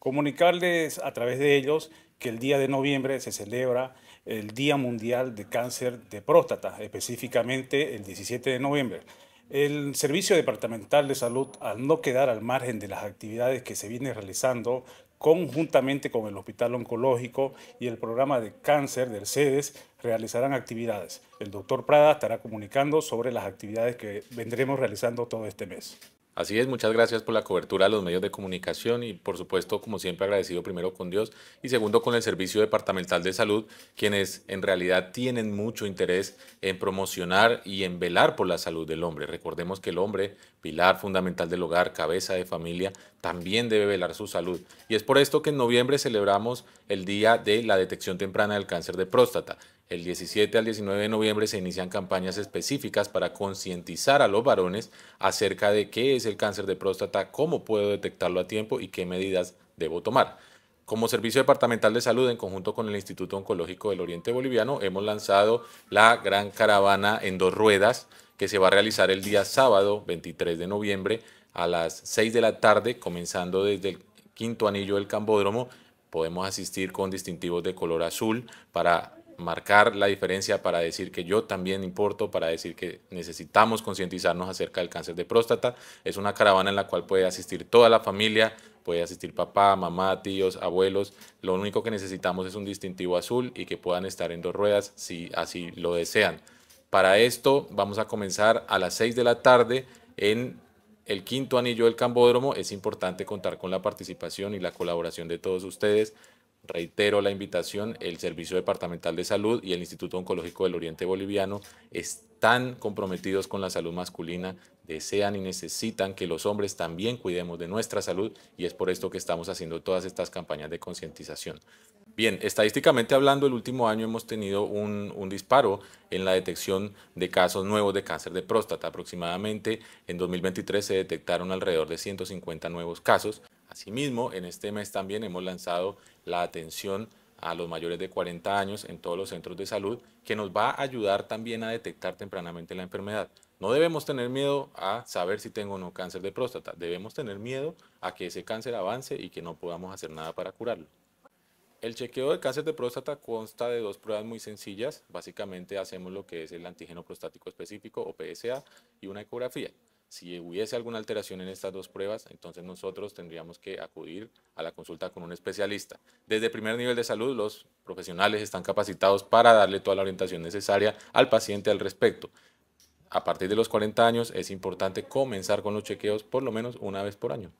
comunicarles a través de ellos que el día de noviembre se celebra el Día Mundial de Cáncer de Próstata, específicamente el 17 de noviembre. El Servicio Departamental de Salud, al no quedar al margen de las actividades que se vienen realizando conjuntamente con el Hospital Oncológico y el programa de cáncer del CEDES, realizarán actividades. El doctor Prada estará comunicando sobre las actividades que vendremos realizando todo este mes. Así es, muchas gracias por la cobertura a los medios de comunicación y por supuesto, como siempre, agradecido primero con Dios y segundo con el Servicio Departamental de Salud, quienes en realidad tienen mucho interés en promocionar y en velar por la salud del hombre. Recordemos que el hombre, pilar fundamental del hogar, cabeza de familia, también debe velar su salud. Y es por esto que en noviembre celebramos el Día de la Detección Temprana del Cáncer de Próstata. El 17 al 19 de noviembre se inician campañas específicas para concientizar a los varones acerca de qué es el cáncer de próstata, cómo puedo detectarlo a tiempo y qué medidas debo tomar. Como Servicio Departamental de Salud, en conjunto con el Instituto Oncológico del Oriente Boliviano, hemos lanzado la gran caravana en dos ruedas que se va a realizar el día sábado 23 de noviembre a las 6 de la tarde, comenzando desde el quinto anillo del Cambódromo. Podemos asistir con distintivos de color azul para marcar la diferencia para decir que yo también importo, para decir que necesitamos concientizarnos acerca del cáncer de próstata. Es una caravana en la cual puede asistir toda la familia, puede asistir papá, mamá, tíos, abuelos. Lo único que necesitamos es un distintivo azul y que puedan estar en dos ruedas si así lo desean. Para esto vamos a comenzar a las 6 de la tarde en el quinto anillo del Cambódromo. Es importante contar con la participación y la colaboración de todos ustedes. Reitero la invitación, el Servicio Departamental de Salud y el Instituto Oncológico del Oriente Boliviano están comprometidos con la salud masculina, desean y necesitan que los hombres también cuidemos de nuestra salud y es por esto que estamos haciendo todas estas campañas de concientización. Bien, estadísticamente hablando, el último año hemos tenido un, disparo en la detección de casos nuevos de cáncer de próstata. Aproximadamente en 2023 se detectaron alrededor de 150 nuevos casos, Asimismo, en este mes también hemos lanzado la atención a los mayores de 40 años en todos los centros de salud, que nos va a ayudar también a detectar tempranamente la enfermedad. No debemos tener miedo a saber si tengo o no cáncer de próstata, debemos tener miedo a que ese cáncer avance y que no podamos hacer nada para curarlo. El chequeo de cáncer de próstata consta de dos pruebas muy sencillas, básicamente hacemos lo que es el antígeno prostático específico o PSA y una ecografía. Si hubiese alguna alteración en estas dos pruebas, entonces nosotros tendríamos que acudir a la consulta con un especialista. Desde primer nivel de salud, los profesionales están capacitados para darle toda la orientación necesaria al paciente al respecto. A partir de los 40 años es importante comenzar con los chequeos por lo menos una vez por año.